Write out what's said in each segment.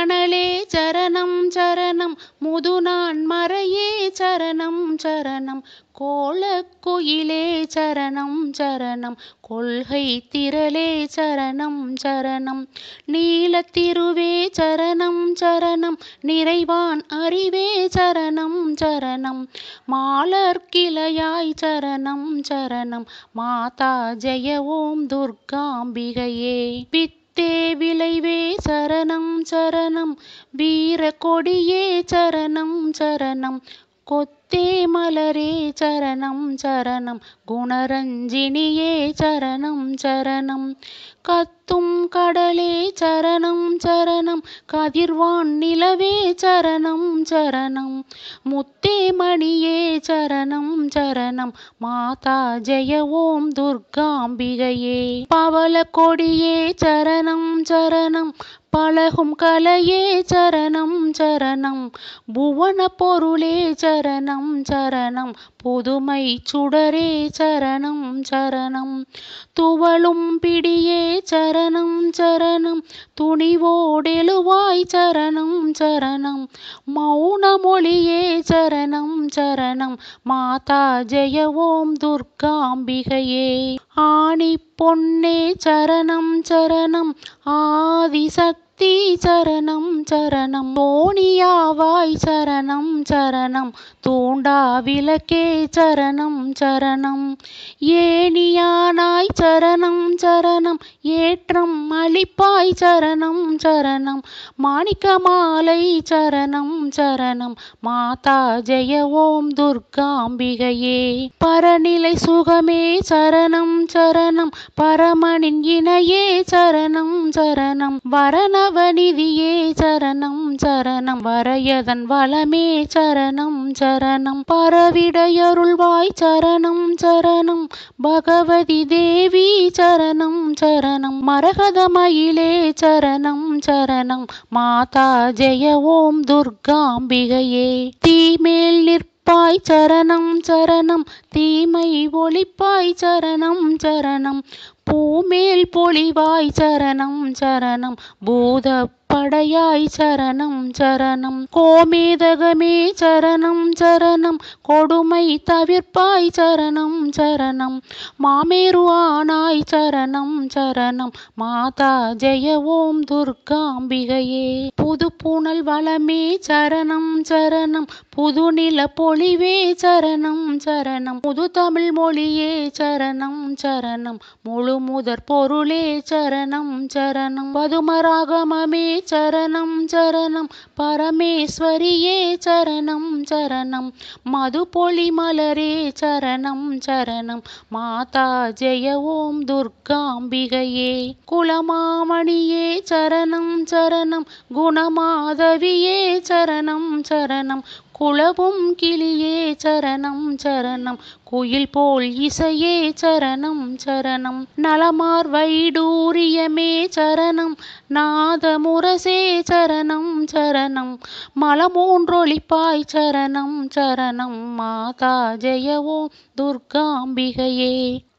மணலே சரணம் சரணம் முதுநான் மறையே சரணம் சரணம் கோலக்குயிலே சரணம் சரணம் கொள்கை திரளே சரணம் சரணம் நீலத்திருவே சரணம் சரணம் நிறைவான் அறிவே சரணம் சரணம் மாலர் கிளையாய் சரணம் சரணம் மாதா ஜெய ஓம் துர்காம்பிகையே பித் தேவிலைவே சரணம் சரணம் வீர கொடியே சரணம் சரணம் கொத் தேமலரே சரணம் சரணம் குணரஞ்சினியே சரணம் சரணம் கத்தும் கடலே சரணம் சரணம் கதிர்வான் நிலவே சரணம் சரணம் முத்தே மணியே சரணம் சரணம் மாதா ஜெய ஓம் துர்காம்பிகையே பவள கொடியே சரணம் சரணம் பழகும் கலையே சரணம் சரணம் புவன பொருளே சரணம் சரணம் சரணம் புதுமை சுடரே சரணம் சரணம் துவளும் பிடியே சரணம் சரணம் துணிவோடெழுவாய் சரணம் சரணம் மௌனமொழியே சரணம் சரணம் மாதா ஜெயவோம் துர்காம்பிகையே ஆணி பொன்னே சரணம் சரணம் ஆதிசக்தி சரணம் சரணம் மோனியாவாய் சரணம் சரணம் தூண்டா விளக்கே சரணம் சரணம் ஏனியானாய் சரணம் சரணம் ஏற்றம் அளிப்பாய் சரணம் சரணம் மாணிக்க மாலை சரணம் சரணம் மாதா ஜெய ஓம் துர்காம்பிகையே பரநிலை சுகமே சரணம் சரணம் பரமனின் இணையே சரணம் சரணம் வரணவநிதியே சரணம் சரணம் வரையதன் வளமே சரணம் சரணம் பரவிடையருள்வாய் சரணம் சரணம் பகவதி தேவி சரணம் சரணம் சரணம் மரகத மயிலே சரணம் சரணம் மாதா ஜெய ஓம் துர்காம்பிகையே தீமேல் நிற்பாய் சரணம் சரணம் தீமை ஒளிப்பாய் சரணம் சரணம் பூமேல் பொழிவாய் சரணம் சரணம் பூத படையாய் சரணம் சரணம் கோமேதகமே சரணம் சரணம் கொடுமை தவிர்ப்பாய் சரணம் சரணம் மாமேருவானாய் சரணம் சரணம் மாதா ஜெய ஓம் துர்காம்பிகையே புது புனல் வளமே சரணம் சரணம் புது நில பொழிவே சரணம் சரணம் புது தமிழ் மொழியே சரணம் சரணம் முழு முதற் பொருளே சரணம் சரணம் பதுமராகமே சரணம் சரணம் பரமேஸ்வரியே சரணம் சரணம் மதுபொழி மலரே சரணம் சரணம் மாதா ஜெய ஓம் துர்காம்பிகையே குலமாமணியே சரணம் சரணம் குணமாதவியே சரணம் சரணம் குளவும் கிளியே சரணம் சரணம் குயில் போல் இசையே சரணம் சரணம் நலமார் வைடூரியமே சரணம் நாதமுரசே சரணம் சரணம் மலமூன்றொழிப்பாய் சரணம் சரணம் மாதா ஜெயவோ துர்காம்பிகையே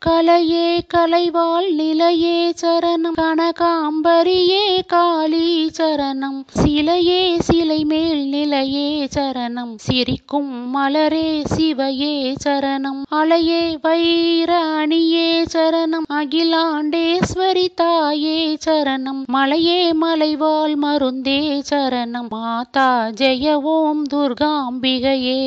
கலையே கலைவாள் நிலையே சரணம் கனகாம்பரியே காளி சரணம் சிலையே சிலை மேல் நிலையே சரணம் சரணம் சிரிக்கும் மலரே சிவையே சரணம் அலையே வைர அணியே சரணம் அகிலாண்டேஸ்வரி தாயே சரணம் மலையே மலைவாழ் மருந்தே சரணம் மாதா ஜெய ஓம் துர்காம்பிகையே